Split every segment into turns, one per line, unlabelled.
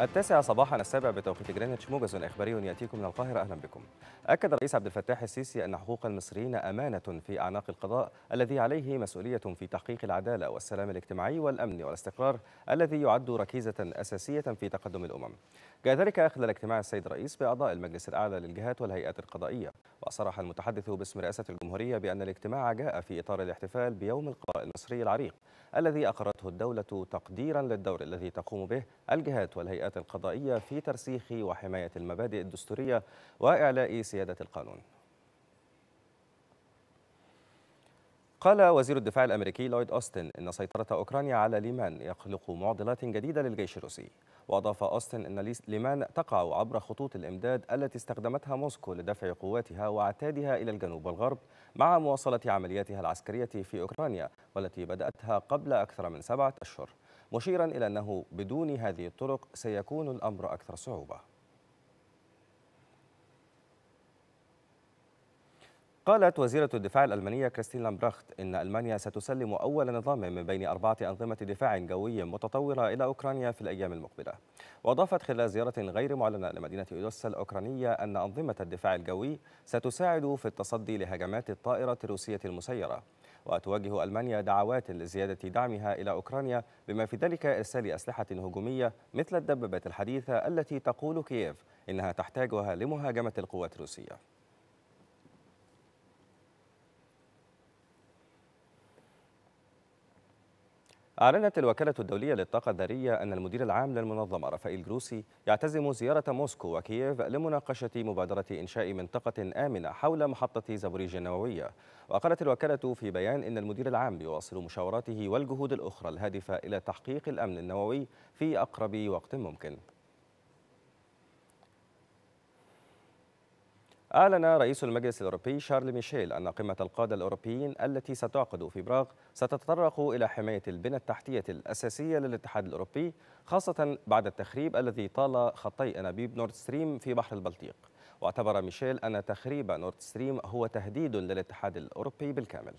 التاسعة صباحا السابع بتوقيت جرينتش موجز إخباري يأتيكم من القاهرة أهلا بكم أكد الرئيس عبد الفتاح السيسي أن حقوق المصريين أمانة في أعناق القضاء الذي عليه مسؤولية في تحقيق العدالة والسلام الاجتماعي والأمن والاستقرار الذي يعد ركيزة أساسية في تقدم الأمم جاء ذلك خلال اجتماع السيد الرئيس بأعضاء المجلس الأعلى للجهات والهيئات القضائية وصرح المتحدث باسم رئاسة الجمهورية بأن الاجتماع جاء في إطار الاحتفال بيوم القضاء المصري العريق الذي أقرته الدولة تقديرا للدور الذي تقوم به الجهات والهيئات القضائية في ترسيخ وحماية المبادئ الدستورية وإعلاء سيادة القانون قال وزير الدفاع الأمريكي لويد أوستن أن سيطرة أوكرانيا على ليمان يخلق معضلات جديدة للجيش الروسي وأضاف أوستن أن ليمان تقع عبر خطوط الإمداد التي استخدمتها موسكو لدفع قواتها وعتادها إلى الجنوب والغرب مع مواصلة عملياتها العسكرية في أوكرانيا والتي بدأتها قبل أكثر من سبعة أشهر مشيرا إلى أنه بدون هذه الطرق سيكون الأمر أكثر صعوبة قالت وزيرة الدفاع الألمانية كريستين لامبرخت إن ألمانيا ستسلم أول نظام من بين أربعة أنظمة دفاع جوي متطورة إلى أوكرانيا في الأيام المقبلة وأضافت خلال زيارة غير معلنة لمدينة أوديسا الأوكرانية أن أنظمة الدفاع الجوي ستساعد في التصدي لهجمات الطائرة الروسية المسيرة وتواجه ألمانيا دعوات لزيادة دعمها إلى أوكرانيا بما في ذلك إرسال أسلحة هجومية مثل الدبابات الحديثة التي تقول كييف إنها تحتاجها لمهاجمة القوات الروسية أعلنت الوكالة الدولية للطاقة الذرية أن المدير العام للمنظمة رفائيل جروسي يعتزم زيارة موسكو وكييف لمناقشة مبادرة إنشاء منطقة آمنة حول محطة زابوريجيا النووية وقالت الوكالة في بيان أن المدير العام يواصل مشاوراته والجهود الأخرى الهادفة إلى تحقيق الأمن النووي في أقرب وقت ممكن أعلن رئيس المجلس الأوروبي شارل ميشيل أن قمة القادة الأوروبيين التي ستعقد في براغ ستتطرق إلى حماية البنى التحتية الأساسية للاتحاد الأوروبي خاصة بعد التخريب الذي طال خطي أنابيب نورد ستريم في بحر البلطيق واعتبر ميشيل أن تخريب نورد ستريم هو تهديد للاتحاد الأوروبي بالكامل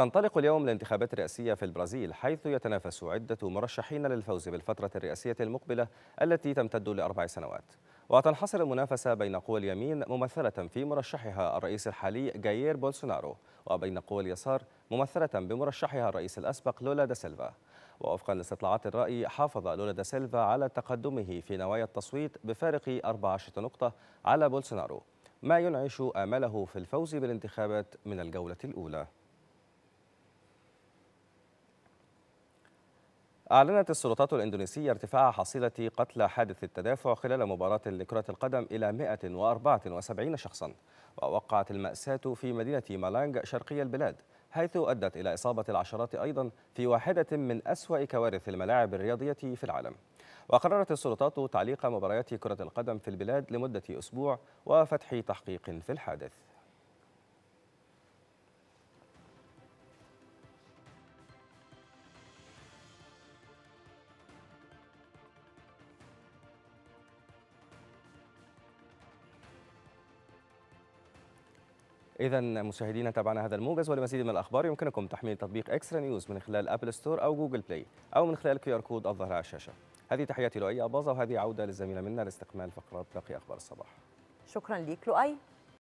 تنطلق اليوم الانتخابات الرئاسية في البرازيل حيث يتنافس عدة مرشحين للفوز بالفترة الرئاسية المقبلة التي تمتد لأربع سنوات وتنحصر المنافسة بين قوى اليمين ممثلة في مرشحها الرئيس الحالي جايير بولسونارو وبين قوى اليسار ممثلة بمرشحها الرئيس الأسبق لولا دا سيلفا ووفقا لاستطلاعات الرأي حافظ لولا دا سيلفا على تقدمه في نوايا التصويت بفارق 14 نقطة على بولسونارو ما ينعش آماله في الفوز بالانتخابات من الجولة الأولى أعلنت السلطات الإندونيسية ارتفاع حصيلة قتلى حادث التدافع خلال مباراة لكرة القدم إلى 174 شخصا ووقعت المأساة في مدينة مالانج شرقي البلاد حيث أدت إلى إصابة العشرات أيضا في واحدة من أسوأ كوارث الملاعب الرياضية في العالم وقررت السلطات تعليق مباريات كرة القدم في البلاد لمدة أسبوع وفتح تحقيق في الحادث إذا مشاهدينا تابعنا هذا الموجز ولمزيد من الأخبار يمكنكم تحميل تطبيق إكسترا نيوز من خلال أبل ستور أو جوجل بلاي أو من خلال كيو آر كود الظاهر على الشاشة هذه تحياتي لؤي أباظة وهذه عودة للزميلة منا لاستكمال فقرات باقي أخبار الصباح شكرا لك لؤي